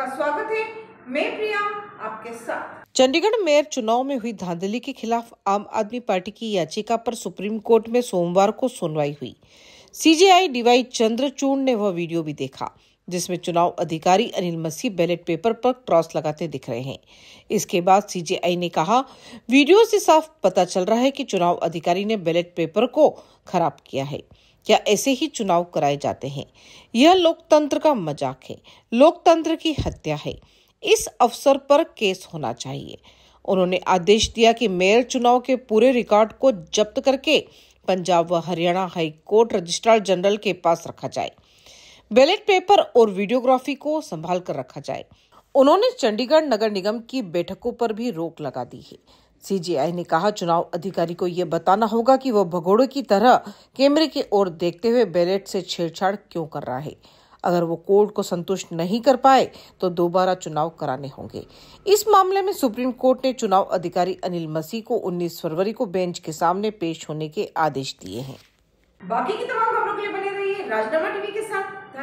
आपका स्वागत है मैं प्रिया आपके साथ चंडीगढ़ मेयर चुनाव में हुई धांधली के खिलाफ आम आदमी पार्टी की याचिका पर सुप्रीम कोर्ट में सोमवार को सुनवाई हुई सीजेआई डीवाई चंद्रचूड़ ने वह वीडियो भी देखा जिसमें चुनाव अधिकारी अनिल मसीह बैलेट पेपर पर क्रॉस लगाते दिख रहे हैं इसके बाद सीजेआई ने कहा वीडियो से साफ पता चल रहा है कि चुनाव अधिकारी ने बैलेट पेपर को खराब किया है क्या ऐसे ही चुनाव कराए जाते हैं यह लोकतंत्र का मजाक है लोकतंत्र की हत्या है इस अवसर पर केस होना चाहिए उन्होंने आदेश दिया कि मेयर चुनाव के पूरे रिकॉर्ड को जब्त करके पंजाब व Haryana high court registrar general के पास रखा जाए बैलेट पेपर और वीडियोग्राफी को संभाल कर रखा जाए उन्होंने चंडीगढ़ नगर निगम की बैठकों पर भी रोक लगा दी है सीजीआई ने कहा चुनाव अधिकारी को यह बताना होगा कि वह भगोड़े की तरह कैमरे की ओर देखते हुए बैलेट से छेड़छाड़ क्यों कर रहा है अगर वो कोर्ट को संतुष्ट नहीं कर पाए तो दोबारा चुनाव कराने होंगे इस मामले में सुप्रीम कोर्ट ने चुनाव अधिकारी अनिल मसीह को 19 फरवरी को बेंच के सामने पेश होने के आदेश दिए हैं बाकी की तमाम खबरों के लिए बने रहिए राजनामा टीवी के साथ